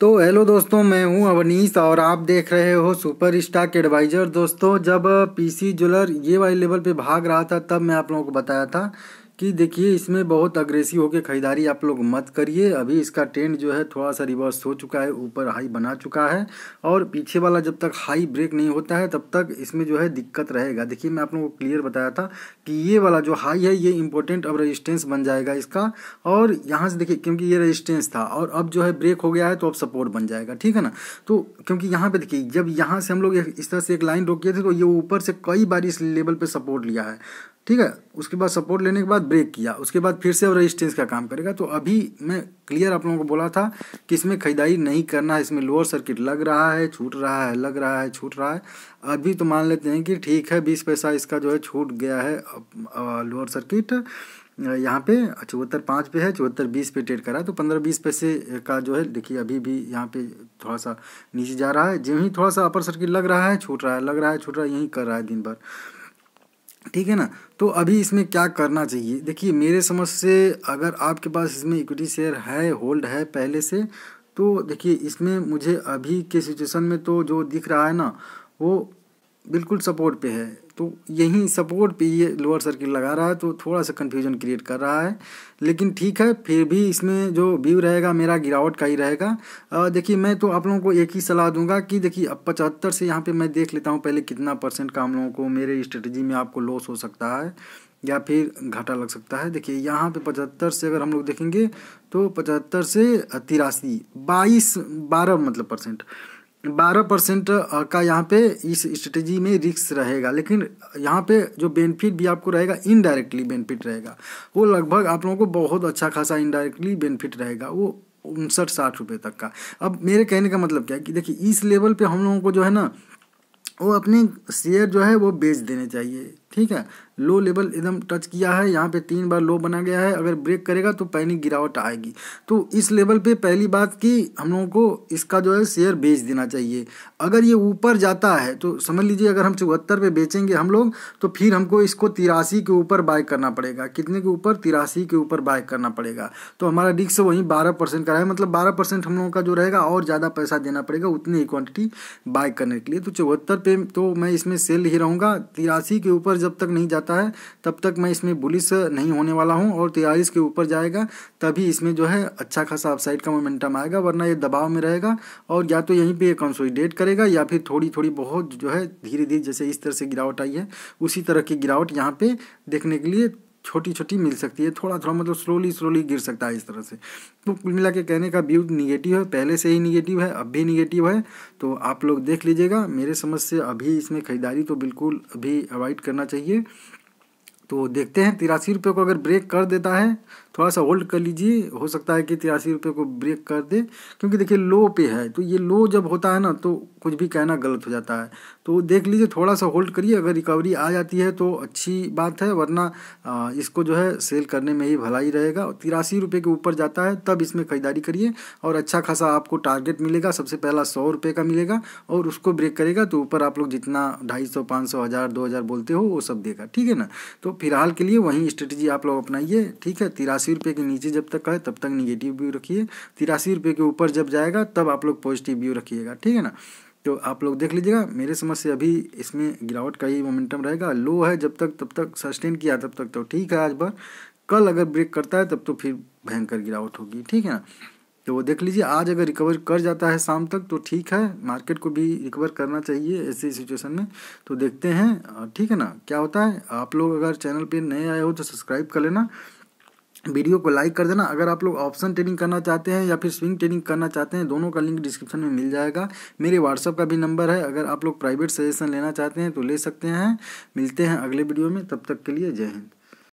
तो हेलो दोस्तों मैं हूं अवनीश और आप देख रहे हो सुपर स्टाक एडवाइज़र दोस्तों जब पीसी ज्वेलर ये वाले लेवल पे भाग रहा था तब मैं आप लोगों को बताया था कि देखिए इसमें बहुत अग्रेसिव होकर ख़रीदारी आप लोग मत करिए अभी इसका ट्रेंड जो है थोड़ा सा रिवर्स हो चुका है ऊपर हाई बना चुका है और पीछे वाला जब तक हाई ब्रेक नहीं होता है तब तक इसमें जो है दिक्कत रहेगा देखिए मैं आप लोगों को क्लियर बताया था कि ये वाला जो हाई है ये इंपॉर्टेंट अब रजिस्टेंस बन जाएगा इसका और यहाँ से देखिए क्योंकि ये रजिस्टेंस था और अब जो है ब्रेक हो गया है तो अब सपोर्ट बन जाएगा ठीक है ना तो क्योंकि यहाँ पर देखिए जब यहाँ से हम लोग इस तरह से एक लाइन रोकिए थे तो ये ऊपर से कई बार इस लेवल पर सपोर्ट लिया है ठीक है उसके बाद सपोर्ट लेने के बाद ब्रेक किया उसके बाद फिर से अब रजिस्टेंस का काम करेगा तो अभी मैं क्लियर आप लोगों को बोला था कि इसमें खरीदारी नहीं करना है इसमें लोअर सर्किट लग रहा है छूट रहा है लग रहा है छूट रहा है अभी तो मान लेते हैं कि ठीक है बीस पैसा इसका जो है छूट गया है लोअर सर्किट यहाँ पे चौहत्तर पाँच पे है चौहत्तर बीस पे ट्रेड करा तो पंद्रह बीस पैसे का जो है देखिए अभी भी यहाँ पे थोड़ा सा नीचे जा रहा है जिम ही थोड़ा सा अपर सर्किट लग रहा है छूट रहा है लग रहा है छूट रहा है यहीं कर रहा है दिन भर ठीक है ना तो अभी इसमें क्या करना चाहिए देखिए मेरे समझ से अगर आपके पास इसमें इक्विटी शेयर है होल्ड है पहले से तो देखिए इसमें मुझे अभी के सिचुएशन में तो जो दिख रहा है ना वो बिल्कुल सपोर्ट पे है तो यहीं सपोर्ट पे ये लोअर सर्किल लगा रहा है तो थोड़ा सा कन्फ्यूजन क्रिएट कर रहा है लेकिन ठीक है फिर भी इसमें जो व्यू रहेगा मेरा गिरावट का ही रहेगा देखिए मैं तो आप लोगों को एक ही सलाह दूंगा कि देखिए अब पचहत्तर से यहाँ पे मैं देख लेता हूँ पहले कितना परसेंट का हम लोगों को मेरे स्ट्रेटजी में आपको लॉस हो सकता है या फिर घाटा लग सकता है देखिए यहाँ पे पचहत्तर से अगर हम लोग देखेंगे तो पचहत्तर से तिरासी बाईस बारह मतलब परसेंट बारह परसेंट का यहाँ पे इस स्ट्रेटजी में रिक्स रहेगा लेकिन यहाँ पे जो बेनिफिट भी आपको रहेगा इनडायरेक्टली बेनिफिट रहेगा वो लगभग आप लोगों को बहुत अच्छा खासा इनडायरेक्टली बेनिफिट रहेगा वो उनसठ साठ रुपये तक का अब मेरे कहने का मतलब क्या है कि देखिए इस लेवल पे हम लोगों को जो है ना वो अपने शेयर जो है वो बेच देने चाहिए ठीक है लो लेवल एकदम टच किया है यहाँ पे तीन बार लो बना गया है अगर ब्रेक करेगा तो पैनिक गिरावट आएगी तो इस लेवल पे पहली बात कि हम लोगों को इसका जो है शेयर बेच देना चाहिए अगर ये ऊपर जाता है तो समझ लीजिए अगर हम चौहत्तर पे बेचेंगे हम लोग तो फिर हमको इसको तिरासी के ऊपर बाय करना पड़ेगा कितने के ऊपर तिरासी के ऊपर बाय करना पड़ेगा तो हमारा रिक्स तो वहीं बारह परसेंट का है मतलब बारह परसेंट हम लोगों का जो रहेगा और ज़्यादा पैसा देना पड़ेगा उतनी ही क्वान्टिटी बाय करने के लिए तो चौहत्तर पे तो मैं इसमें सेल ही रहूँगा तिरासी के ऊपर जब तक नहीं जाता जाता है तब तक मैं इसमें बुलिस नहीं होने वाला हूँ और तिरालीस के ऊपर जाएगा तभी इसमें जो है अच्छा खासा अपसाइड का मोमेंटम आएगा वरना ये दबाव में रहेगा और या तो यहीं पर कंसोलिडेट करेगा या फिर थोड़ी थोड़ी बहुत जो है धीरे धीरे जैसे इस तरह से गिरावट आई है उसी तरह की गिरावट यहाँ पर देखने के लिए छोटी छोटी मिल सकती है थोड़ा थोड़ा मतलब स्लोली स्लोली गिर सकता है इस तरह से तो कुल मिला के कहने का व्यू निगेटिव है पहले से ही निगेटिव है अब भी निगेटिव है तो आप लोग देख लीजिएगा मेरे समझ से अभी इसमें ख़रीदारी तो बिल्कुल अभी अवॉइड करना चाहिए तो देखते हैं तिरासी रुपये को अगर ब्रेक कर देता है थोड़ा सा होल्ड कर लीजिए हो सकता है कि तिरासी रुपये को ब्रेक कर दे क्योंकि देखिए लो पे है तो ये लो जब होता है ना तो कुछ भी कहना गलत हो जाता है तो देख लीजिए थोड़ा सा होल्ड करिए अगर रिकवरी आ जाती है तो अच्छी बात है वरना इसको जो है सेल करने में ही भलाई रहेगा तिरासी रुपये के ऊपर जाता है तब इसमें खरीदारी करिए और अच्छा खासा आपको टारगेट मिलेगा सबसे पहला सौ रुपये का मिलेगा और उसको ब्रेक करेगा तो ऊपर आप लोग जितना ढाई सौ पाँच सौ हज़ार दो हज़ार बोलते हो वो सब देगा ठीक है ना तो फिलहाल के लिए वही स्ट्रेटजी आप लोग अपनाइए ठीक है तिरासी रुपये के नीचे जब तक है तब तक निगेटिव व्यू रखिए तिरासी रुपये के ऊपर जब जाएगा तब आप लोग पॉजिटिव व्यू रखिएगा ठीक है ना तो आप लोग देख लीजिएगा मेरे समझ से अभी इसमें गिरावट का ही मोमेंटम रहेगा लो है जब तक तब तक सस्टेन किया तब तक तो ठीक है आज बार कल अगर ब्रेक करता है तब तो फिर भयंकर गिरावट होगी ठीक है ना तो वो देख लीजिए आज अगर रिकवर कर जाता है शाम तक तो ठीक है मार्केट को भी रिकवर करना चाहिए ऐसी सिचुएशन में तो देखते हैं ठीक है ना क्या होता है आप लोग अगर चैनल पे नए आए हो तो सब्सक्राइब कर लेना वीडियो को लाइक कर देना अगर आप लोग ऑप्शन ट्रेडिंग करना चाहते हैं या फिर स्विंग ट्रेडिंग करना चाहते हैं दोनों का लिंक डिस्क्रिप्शन में मिल जाएगा मेरे व्हाट्सअप का भी नंबर है अगर आप लोग प्राइवेट सजेशन लेना चाहते हैं तो ले सकते हैं मिलते हैं अगले वीडियो में तब तक के लिए जय हिंद